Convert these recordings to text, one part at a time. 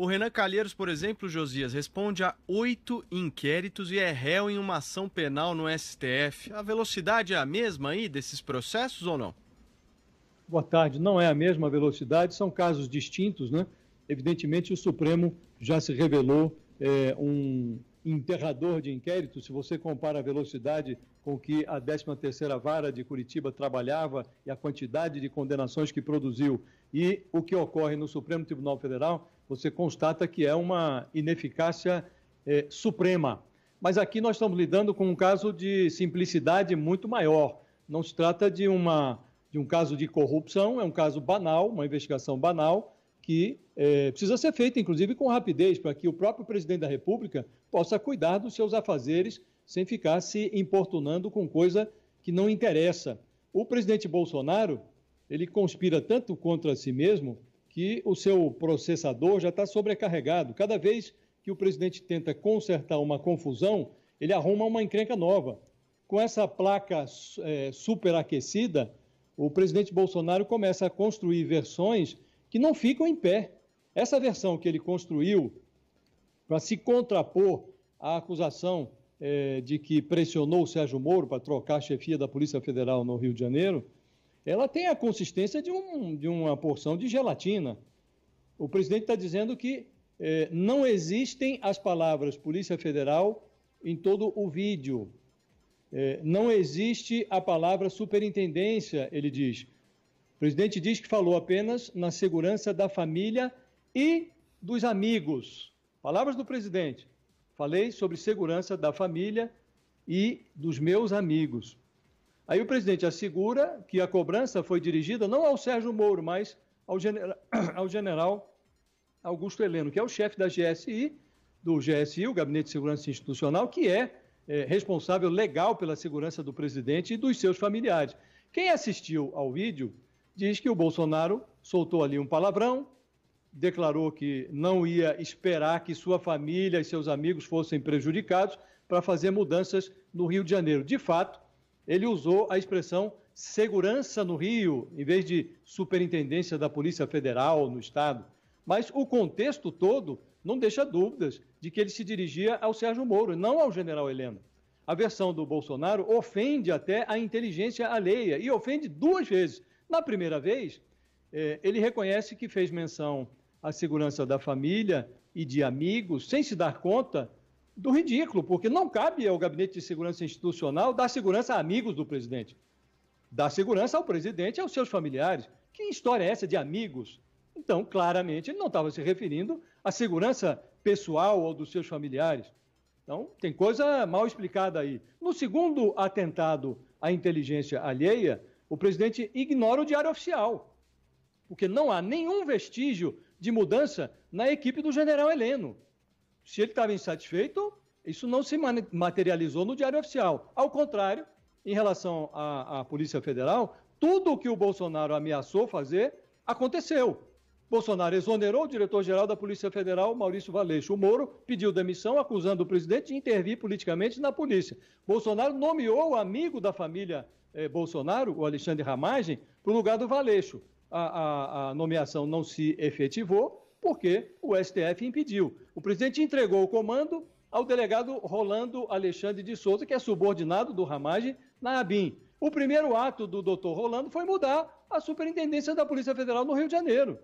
O Renan Calheiros, por exemplo, Josias, responde a oito inquéritos e é réu em uma ação penal no STF. A velocidade é a mesma aí desses processos ou não? Boa tarde. Não é a mesma velocidade, são casos distintos, né? Evidentemente, o Supremo já se revelou é, um enterrador de inquérito, se você compara a velocidade com que a 13ª Vara de Curitiba trabalhava e a quantidade de condenações que produziu e o que ocorre no Supremo Tribunal Federal, você constata que é uma ineficácia eh, suprema. Mas aqui nós estamos lidando com um caso de simplicidade muito maior. Não se trata de, uma, de um caso de corrupção, é um caso banal, uma investigação banal, que é, precisa ser feita, inclusive com rapidez, para que o próprio presidente da República possa cuidar dos seus afazeres sem ficar se importunando com coisa que não interessa. O presidente Bolsonaro, ele conspira tanto contra si mesmo que o seu processador já está sobrecarregado. Cada vez que o presidente tenta consertar uma confusão, ele arruma uma encrenca nova. Com essa placa é, superaquecida, o presidente Bolsonaro começa a construir versões que não ficam em pé. Essa versão que ele construiu para se contrapor à acusação é, de que pressionou o Sérgio Moro para trocar a chefia da Polícia Federal no Rio de Janeiro, ela tem a consistência de, um, de uma porção de gelatina. O presidente está dizendo que é, não existem as palavras Polícia Federal em todo o vídeo. É, não existe a palavra superintendência, ele diz. O presidente diz que falou apenas na segurança da família e dos amigos. Palavras do presidente. Falei sobre segurança da família e dos meus amigos. Aí o presidente assegura que a cobrança foi dirigida não ao Sérgio Moro, mas ao, ao general Augusto Heleno, que é o chefe da GSI, do GSI, o Gabinete de Segurança Institucional, que é, é responsável legal pela segurança do presidente e dos seus familiares. Quem assistiu ao vídeo diz que o Bolsonaro soltou ali um palavrão, declarou que não ia esperar que sua família e seus amigos fossem prejudicados para fazer mudanças no Rio de Janeiro. De fato, ele usou a expressão segurança no Rio, em vez de superintendência da Polícia Federal no Estado. Mas o contexto todo não deixa dúvidas de que ele se dirigia ao Sérgio Moro, não ao general Helena. A versão do Bolsonaro ofende até a inteligência alheia e ofende duas vezes na primeira vez, é, ele reconhece que fez menção à segurança da família e de amigos, sem se dar conta do ridículo, porque não cabe ao Gabinete de Segurança Institucional dar segurança a amigos do presidente. Dar segurança ao presidente e aos seus familiares. Que história é essa de amigos? Então, claramente, ele não estava se referindo à segurança pessoal ou dos seus familiares. Então, tem coisa mal explicada aí. No segundo atentado à inteligência alheia, o presidente ignora o diário oficial, porque não há nenhum vestígio de mudança na equipe do general Heleno. Se ele estava insatisfeito, isso não se materializou no Diário Oficial. Ao contrário, em relação à, à, Polícia Federal, tudo o que o Bolsonaro ameaçou fazer aconteceu. Bolsonaro exonerou o diretor-geral da Polícia Federal, Maurício Valeixo. O Moro pediu demissão, acusando o presidente de intervir politicamente na polícia. Bolsonaro nomeou o amigo da família é, Bolsonaro, o Alexandre Ramagem, para o lugar do Valeixo. A, a, a nomeação não se efetivou porque o STF impediu. O presidente entregou o comando ao delegado Rolando Alexandre de Souza, que é subordinado do Ramagem na ABIN. O primeiro ato do doutor Rolando foi mudar a superintendência da Polícia Federal no Rio de Janeiro.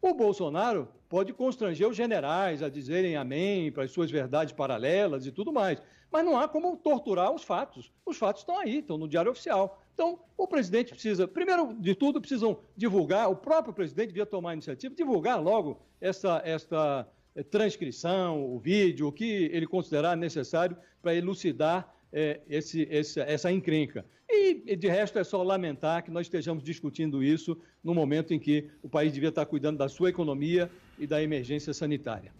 O Bolsonaro pode constranger os generais a dizerem amém para as suas verdades paralelas e tudo mais, mas não há como torturar os fatos. Os fatos estão aí, estão no Diário Oficial. Então, o presidente precisa, primeiro de tudo, precisam divulgar, o próprio presidente devia tomar a iniciativa, divulgar logo essa, esta eh, transcrição, o vídeo, o que ele considerar necessário para elucidar é, esse, essa, essa encrenca. E, de resto, é só lamentar que nós estejamos discutindo isso no momento em que o país devia estar cuidando da sua economia e da emergência sanitária.